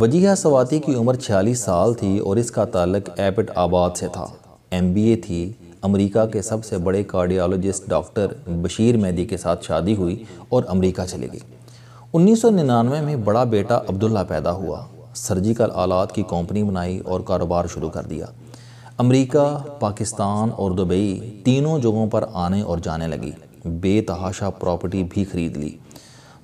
वजीहा सवाती की उम्र 46 साल थी और इसका ताल्लक एपट आबाद से था एमबीए थी अमेरिका के सबसे बड़े कार्डियोलॉजिस्ट डॉक्टर बशीर मेहदी के साथ शादी हुई और अमेरिका चली गई 1999 में बड़ा बेटा अब्दुल्ला पैदा हुआ सर्जिकल आलात की कंपनी बनाई और कारोबार शुरू कर दिया अमेरिका, पाकिस्तान और दुबई तीनों जगहों पर आने और जाने लगी बेतहाशा प्रॉपर्टी भी खरीद ली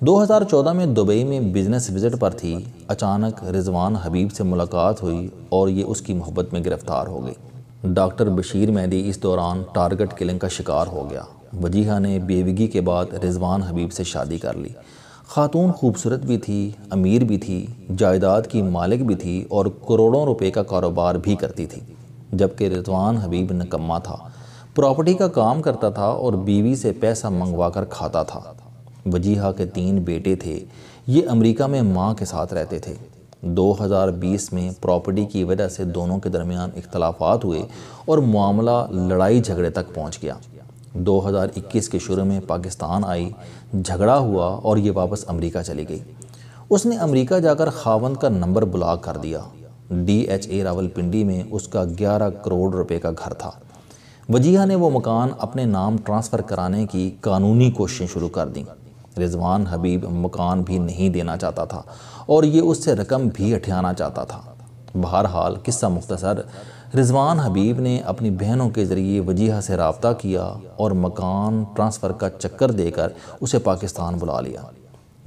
2014 में दुबई में बिजनेस विजिट पर थी अचानक रिजवान हबीब से मुलाकात हुई और ये उसकी मोहब्बत में गिरफ्तार हो गई डॉक्टर बशीर मेहदी इस दौरान टारगेट किलिंग का शिकार हो गया वजीहा ने बेवगी के बाद रिजवान हबीब से शादी कर ली खातून खूबसूरत भी थी अमीर भी थी जायदाद की मालिक भी थी और करोड़ों रुपए का कारोबार भी करती थी जबकि रिजवान हबीब नकम्मा था प्रॉपर्टी का काम करता था और बीवी से पैसा मंगवा कर खाता था वजीहा के तीन बेटे थे ये अमेरिका में माँ के साथ रहते थे 2020 में प्रॉपर्टी की वजह से दोनों के दरमियान इख्तलाफात हुए और मामला लड़ाई झगड़े तक पहुँच गया 2021 के शुरू में पाकिस्तान आई झगड़ा हुआ और ये वापस अमेरिका चली गई उसने अमेरिका जाकर खावंद का नंबर ब्लॉक कर दिया डी एच ए रावलपिंडी में उसका 11 करोड़ रुपए का घर था वजीहा ने वो मकान अपने नाम ट्रांसफ़र कराने की कानूनी कोशिशें शुरू कर दीं रिजवान हबीब मकान भी नहीं देना चाहता था और ये उससे रकम भी हटियाना चाहता था बहरहाल किस्सा मुख्तसर रिजवान हबीब ने अपनी बहनों के ज़रिए वजीहा से रबता किया और मकान ट्रांसफ़र का चक्कर देकर उसे पाकिस्तान बुला लिया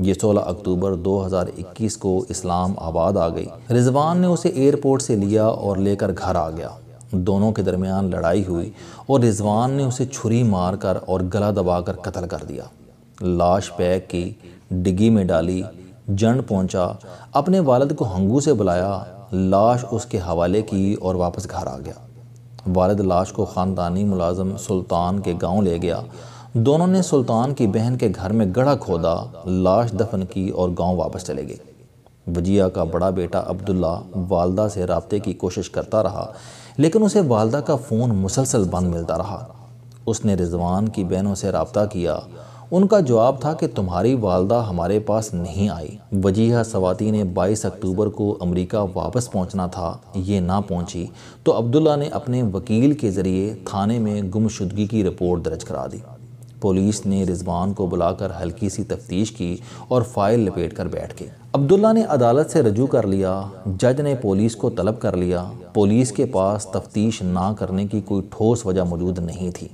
ये 16 अक्टूबर 2021 को इस्लाम आबाद आ गई रिजवान ने उसे एयरपोर्ट से लिया और लेकर घर आ गया दोनों के दरमियान लड़ाई हुई और रिजवान ने उसे छुरी मारकर और गला दबाकर कत्ल कर दिया लाश पैक की डिग्गी में डाली जंड पहुंचा अपने वालद को हंगू से बुलाया लाश उसके हवाले की और वापस घर आ गया वालद लाश को ख़ानदानी मुलाजम सुल्तान के गांव ले गया दोनों ने सुल्तान की बहन के घर में गढ़ा खोदा लाश दफन की और गांव वापस चले गए वजिया का बड़ा बेटा अब्दुल्ला वालदा से रबते की कोशिश करता रहा लेकिन उसे वालदा का फ़ोन मुसलसल बंद मिलता रहा उसने रिजवान की बहनों से रबता किया उनका जवाब था कि तुम्हारी वालदा हमारे पास नहीं आई वजीह सवाती ने 22 अक्टूबर को अमेरिका वापस पहुंचना था ये ना पहुंची तो अब्दुल्ला ने अपने वकील के ज़रिए थाने में गुमशुदगी की रिपोर्ट दर्ज करा दी पुलिस ने रिजवान को बुलाकर हल्की सी तफ्तीश की और फाइल लपेट कर बैठ गई अब्दुल्ला ने अदालत से रजू कर लिया जज ने पुलिस को तलब कर लिया पुलिस के पास तफ्तीश ना करने की कोई ठोस वजह मौजूद नहीं थी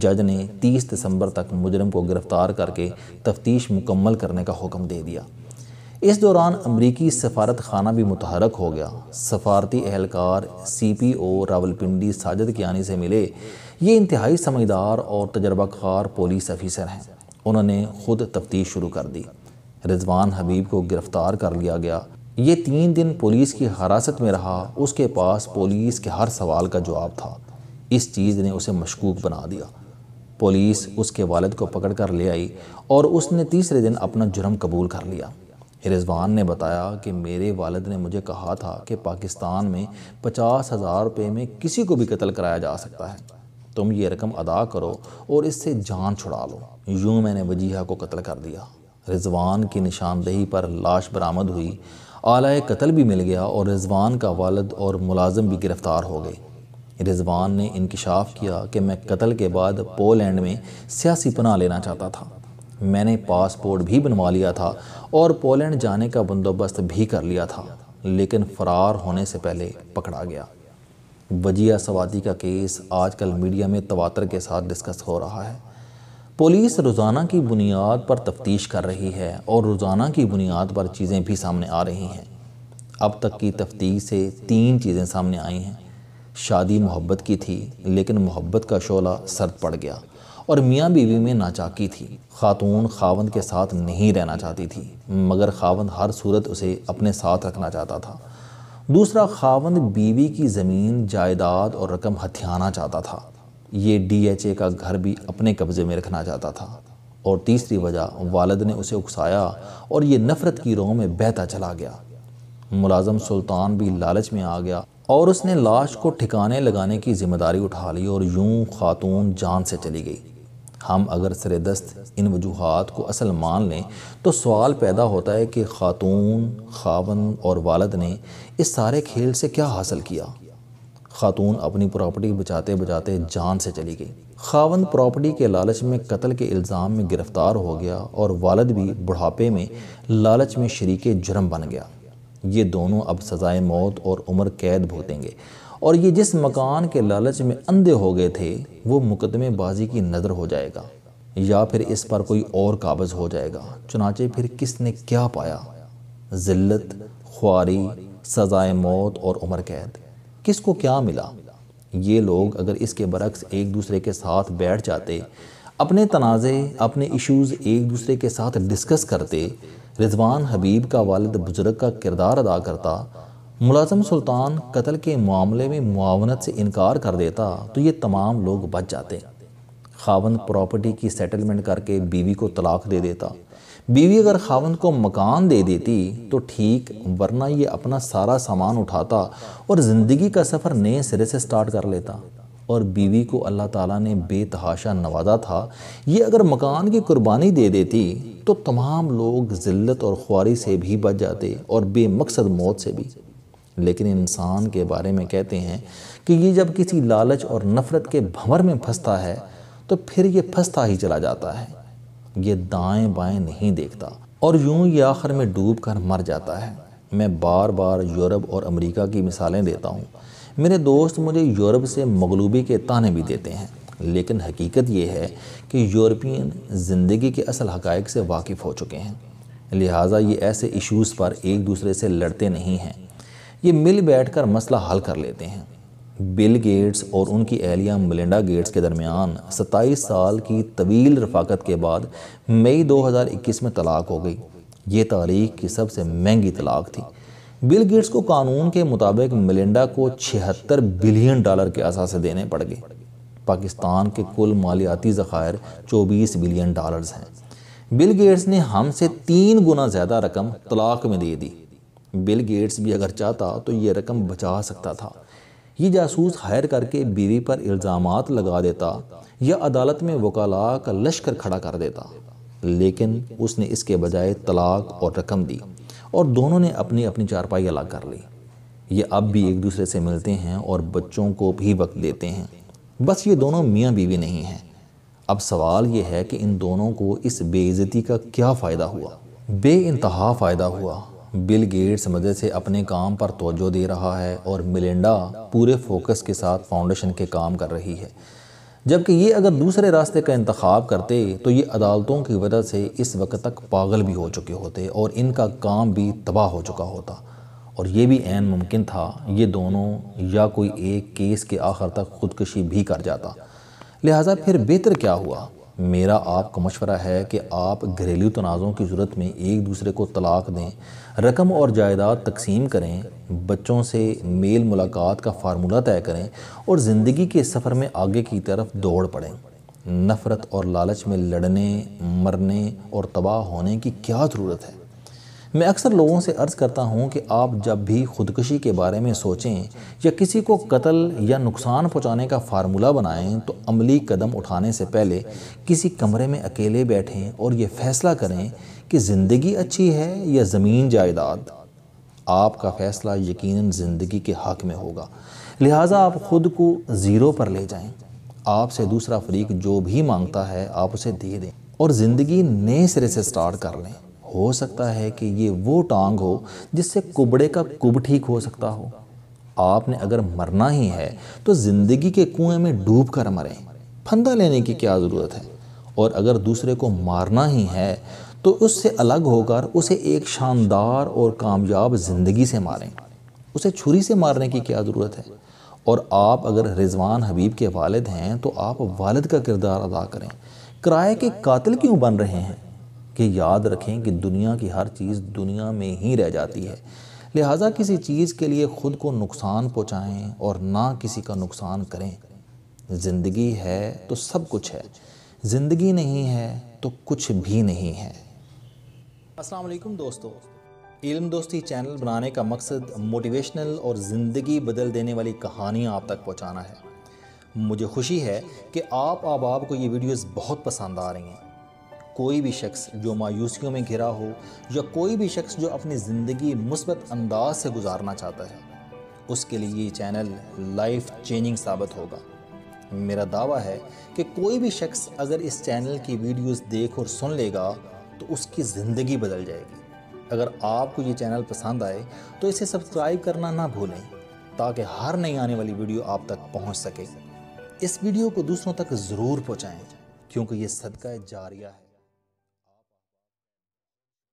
जज ने 30 दिसंबर तक मुजरम को गिरफ्तार करके तफ्तीश मुकम्मल करने का हुक्म दे दिया इस दौरान अमरीकी सफारत खाना भी मुतहरक हो गया सफारती एहलकार C P O Rawalpindi Sajjad Kayani से मिले ये इंतहाई समझदार और तजर्बाकार पुलिस अफीसर हैं उन्होंने खुद तफ्तीश शुरू कर दी रिजवान हबीब को गिरफ्तार कर लिया गया ये तीन दिन पुलिस की हिरासत में रहा उसके पास पुलिस के हर सवाल का जवाब था इस चीज़ ने उसे मशकूक बना दिया पुलिस उसके वालद को पकड़ कर ले आई और उसने तीसरे दिन अपना जुर्म कबूल कर लिया रिजवान ने बताया कि मेरे वालद ने मुझे कहा था कि पाकिस्तान में पचास हज़ार रुपये में किसी को भी कत्ल कराया जा सकता है तुम ये रकम अदा करो और इससे जान छुड़ा लो यूँ मैंने वजीहा को कत्ल कर दिया रिजवान की निशानदेही पर लाश बरामद हुई आलाए कत्ल भी मिल गया और रिजवान का वालद और मुलाजम भी गिरफ़्तार हो गई रिजवान ने इनकशाफ किया कि मैं कत्ल के बाद पोलैंड में सियासी पनाह लेना चाहता था मैंने पासपोर्ट भी बनवा लिया था और पोलैंड जाने का बंदोबस्त भी कर लिया था लेकिन फ़रार होने से पहले पकड़ा गया वजिया सवादी का केस आजकल मीडिया में तवातर के साथ डिस्कस हो रहा है पुलिस रोज़ाना की बुनियाद पर तफ्तीश कर रही है और रोज़ाना की बुनियाद पर चीज़ें भी सामने आ रही हैं अब तक की तफ्तीश से तीन चीज़ें सामने आई हैं शादी मोहब्बत की थी लेकिन मोहब्बत का शोला सर्द पड़ गया और मियाँ बीवी में नाचाकी थी खातून खावंद के साथ नहीं रहना चाहती थी मगर खावंद हर सूरत उसे अपने साथ रखना चाहता था दूसरा खावंद बीवी की ज़मीन जायदाद और रकम हथियाना चाहता था ये डीएचए का घर भी अपने कब्ज़े में रखना चाहता था और तीसरी वजह वालद ने उसे उकसाया और ये नफ़रत की रोह में बहता चला गया मुलाजम सुल्तान भी लालच में आ गया और उसने लाश को ठिकाने लगाने की जिम्मेदारी उठा ली और यूं खातून जान से चली गई हम अगर सरदस्त इन वजूहत को असल मान लें तो सवाल पैदा होता है कि खातून खावन और वालद ने इस सारे खेल से क्या हासिल किया खातून अपनी प्रॉपर्टी बचाते बचाते जान से चली गई खावन प्रॉपर्टी के लालच में कत्ल के इल्ज़ाम में गिरफ़्तार हो गया और वालद भी बुढ़ापे में लालच में शरीक जुर्म बन गया ये दोनों अब सज़ाए मौत और उम्र कैद भोतेंगे और ये जिस मकान के लालच में अंधे हो गए थे वो मुकदमेबाजी की नज़र हो जाएगा या फिर इस पर कोई और काबज़ हो जाएगा चुनाचे फिर किसने क्या पाया ज़िल्लत ख्वारी सज़ाए मौत और उम्र कैद किसको क्या मिला ये लोग अगर इसके बरक्स एक दूसरे के साथ बैठ जाते अपने तनाज़े अपने इश्यूज़ एक दूसरे के साथ डिस्कस करते रिजवान हबीब का वालद बुजुर्ग का किरदार अदा करता मुलाजम सुल्तान कत्ल के मामले में मुआवनत से इनकार कर देता तो ये तमाम लोग बच जाते खावन प्रॉपर्टी की सेटलमेंट करके बीवी को तलाक दे देता बीवी अगर खावन को मकान दे देती तो ठीक वरना ये अपना सारा सामान उठाता और ज़िंदगी का सफ़र नए सिरे से स्टार्ट कर लेता और बीवी को अल्लाह ताला ने बेतहाशा नवाजा था ये अगर मकान की कुर्बानी दे देती तो तमाम लोग ज़िल्त और ख्वारी से भी बच जाते और बेमकसद मौत से भी लेकिन इंसान के बारे में कहते हैं कि ये जब किसी लालच और नफ़रत के भंवर में फंसता है तो फिर ये फंसता ही चला जाता है ये दाएं बाएं नहीं देखता और यूं ये आखिर में डूब कर मर जाता है मैं बार बार यूरोप और अमेरिका की मिसालें देता हूँ मेरे दोस्त मुझे यूरोप से मगलूबी के ताने भी देते हैं लेकिन हकीकत ये है कि यूरोपियन ज़िंदगी के असल हक़ से वाकिफ़ हो चुके हैं लिहाजा ये ऐसे इशूज़ पर एक दूसरे से लड़ते नहीं हैं ये मिल बैठ कर मसला हल कर लेते हैं बिल गेट्स और उनकी एहलिया मिलिंडा गेट्स के दरमियान 27 साल की तवील रफाकत के बाद मई 2021 में तलाक हो गई ये तारीख की सबसे महंगी तलाक थी बिल गेट्स को कानून के मुताबिक मिलिंडा को 76 बिलियन डॉलर के असासे देने पड़ गए पाकिस्तान के कुल मालियाती ज़खायर चौबीस बिलियन डॉलर्स हैं बिल गेट्स ने हमसे तीन गुना ज़्यादा रकम तलाक में दे दी बिल गेट्स भी अगर चाहता तो ये रकम बचा सकता था ये जासूस हायर करके बीवी पर इल्ज़ाम लगा देता या अदालत में वकाला का लश्कर खड़ा कर देता लेकिन उसने इसके बजाय तलाक और रकम दी और दोनों ने अपनी अपनी चारपाई अलग कर ली ये अब भी एक दूसरे से मिलते हैं और बच्चों को भी वक्त देते हैं बस ये दोनों मियाँ बीवी नहीं हैं अब सवाल ये है कि इन दोनों को इस बेइज्जती का क्या फ़ायदा हुआ बे इंतहा फ़ायदा हुआ बिल गेट्स मज़े से अपने काम पर तोजो दे रहा है और मिलिंडा पूरे फोकस के साथ फाउंडेशन के काम कर रही है जबकि ये अगर दूसरे रास्ते का इंतखब करते तो ये अदालतों की वजह से इस वक्त तक पागल भी हो चुके होते और इनका काम भी तबाह हो चुका होता और ये भी एन मुमकिन था ये दोनों या कोई एक केस के आखिर तक खुदकशी भी कर जाता लिहाजा फिर बेहतर क्या हुआ मेरा आपको मशवरा है कि आप घरेलू तनाज़ों की जरूरत में एक दूसरे को तलाक दें रकम और जायदाद तकसीम करें बच्चों से मेल मुलाकात का फार्मूला तय करें और ज़िंदगी के सफ़र में आगे की तरफ दौड़ पड़ें नफ़रत और लालच में लड़ने मरने और तबाह होने की क्या ज़रूरत है मैं अक्सर लोगों से अर्ज़ करता हूँ कि आप जब भी खुदकशी के बारे में सोचें या किसी को कत्ल या नुकसान पहुँचाने का फार्मूला बनाएं तो अमली कदम उठाने से पहले किसी कमरे में अकेले बैठें और ये फैसला करें कि ज़िंदगी अच्छी है या ज़मीन जायदाद आपका फ़ैसला यकीन ज़िंदगी के हक़ में होगा लिहाजा आप ख़ुद को ज़ीरो पर ले जाएँ आपसे दूसरा फरीक जो भी मांगता है आप उसे दे दें और ज़िंदगी नए सिरे से स्टार्ट कर लें हो सकता है कि ये वो टांग हो जिससे कुबड़े का कुब ठीक हो सकता हो आपने अगर मरना ही है तो ज़िंदगी के कुएं में डूब कर मरें फंदा लेने की क्या ज़रूरत है और अगर दूसरे को मारना ही है तो उससे अलग होकर उसे एक शानदार और कामयाब ज़िंदगी से मारें उसे छुरी से मारने की क्या ज़रूरत है और आप अगर रिजवान हबीब के वालिद हैं तो आप वालिद का किरदार अदा करें किराए के कातिल क्यों बन रहे हैं कि याद रखें कि दुनिया की हर चीज़ दुनिया में ही रह जाती है लिहाजा किसी चीज़ के लिए ख़ुद को नुकसान पहुँचाएँ और ना किसी का नुकसान करें ज़िंदगी है तो सब कुछ है ज़िंदगी नहीं है तो कुछ भी नहीं है अस्सलाम वालेकुम दोस्तों इल्म दोस्ती चैनल बनाने का मकसद मोटिवेशनल और ज़िंदगी बदल देने वाली कहानियाँ आप तक पहुँचाना है मुझे खुशी है कि आप आप आपको ये वीडियोज़ बहुत पसंद आ रही हैं कोई भी शख्स जो मायूसियों में घिरा हो या कोई भी शख्स जो अपनी ज़िंदगी मुस्बत अंदाज से गुजारना चाहता है उसके लिए ये चैनल लाइफ चेंजिंग साबित होगा मेरा दावा है कि कोई भी शख्स अगर इस चैनल की वीडियोस देख और सुन लेगा तो उसकी ज़िंदगी बदल जाएगी अगर आपको ये चैनल पसंद आए तो इसे सब्सक्राइब करना ना भूलें ताकि हर नई आने वाली वीडियो आप तक पहुँच सके इस वीडियो को दूसरों तक ज़रूर पहुँचाएँ क्योंकि ये सदका जारिया है